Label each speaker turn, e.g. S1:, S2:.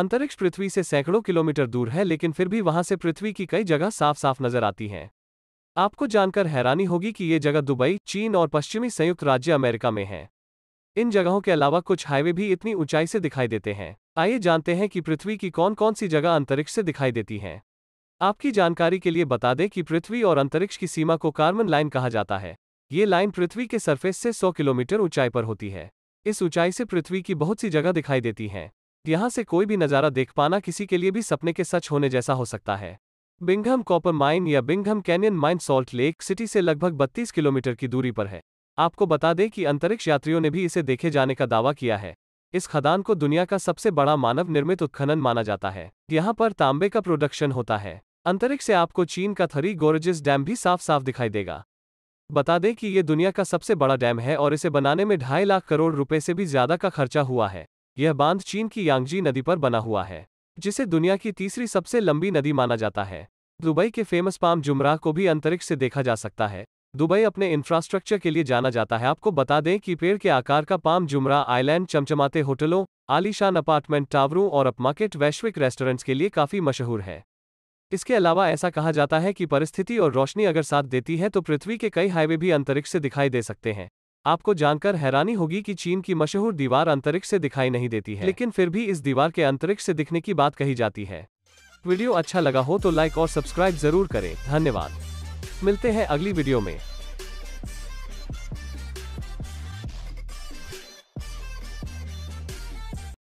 S1: अंतरिक्ष पृथ्वी से सैकड़ों किलोमीटर दूर है लेकिन फिर भी वहां से पृथ्वी की कई जगह साफ साफ नजर आती हैं आपको जानकर हैरानी होगी कि ये जगह दुबई चीन और पश्चिमी संयुक्त राज्य अमेरिका में है इन जगहों के अलावा कुछ हाईवे भी इतनी ऊंचाई से दिखाई देते हैं आइए जानते हैं कि पृथ्वी की कौन कौन सी जगह अंतरिक्ष से दिखाई देती हैं आपकी जानकारी के लिए बता दें कि पृथ्वी और अंतरिक्ष की सीमा को कार्बन लाइन कहा जाता है ये लाइन पृथ्वी के सरफेस से 100 किलोमीटर ऊंचाई पर होती है इस ऊंचाई से पृथ्वी की बहुत सी जगह दिखाई देती हैं यहां से कोई भी नज़ारा देख पाना किसी के लिए भी सपने के सच होने जैसा हो सकता है बिंघम कॉपर माइन या Bingham canyon mine Salt Lake City से लगभग 32 किलोमीटर की दूरी पर है आपको बता दें कि अंतरिक्ष यात्रियों ने भी इसे देखे जाने का दावा किया है इस खदान को दुनिया का सबसे बड़ा मानव निर्मित उत्खनन माना जाता है यहाँ पर तांबे का प्रोडक्शन होता है अंतरिक्ष से आपको चीन का थरी गोरजिस डैम भी साफ साफ दिखाई देगा बता दें कि ये दुनिया का सबसे बड़ा डैम है और इसे बनाने में ढाई लाख करोड़ रुपए से भी ज्यादा का खर्चा हुआ है यह बांध चीन की यांगजी नदी पर बना हुआ है जिसे दुनिया की तीसरी सबसे लंबी नदी माना जाता है दुबई के फेमस पाम जुमराह को भी अंतरिक्ष से देखा जा सकता है दुबई अपने इंफ्रास्ट्रक्चर के लिए जाना जाता है आपको बता दें कि पेड़ के आकार का पाम जुमराह आइलैंड चमचमाते होटलों आलीशान अपार्टमेंट टावरों और अपमार्केट वैश्विक रेस्टोरेंट्स के लिए काफ़ी मशहूर है इसके अलावा ऐसा कहा जाता है कि परिस्थिति और रोशनी अगर साथ देती है तो पृथ्वी के कई हाईवे भी अंतरिक्ष से दिखाई दे सकते हैं आपको जानकर हैरानी होगी कि चीन की मशहूर दीवार अंतरिक्ष से दिखाई नहीं देती है लेकिन फिर भी इस दीवार के अंतरिक्ष से दिखने की बात कही जाती है वीडियो अच्छा लगा हो तो लाइक और सब्सक्राइब जरूर करें धन्यवाद मिलते हैं अगली वीडियो में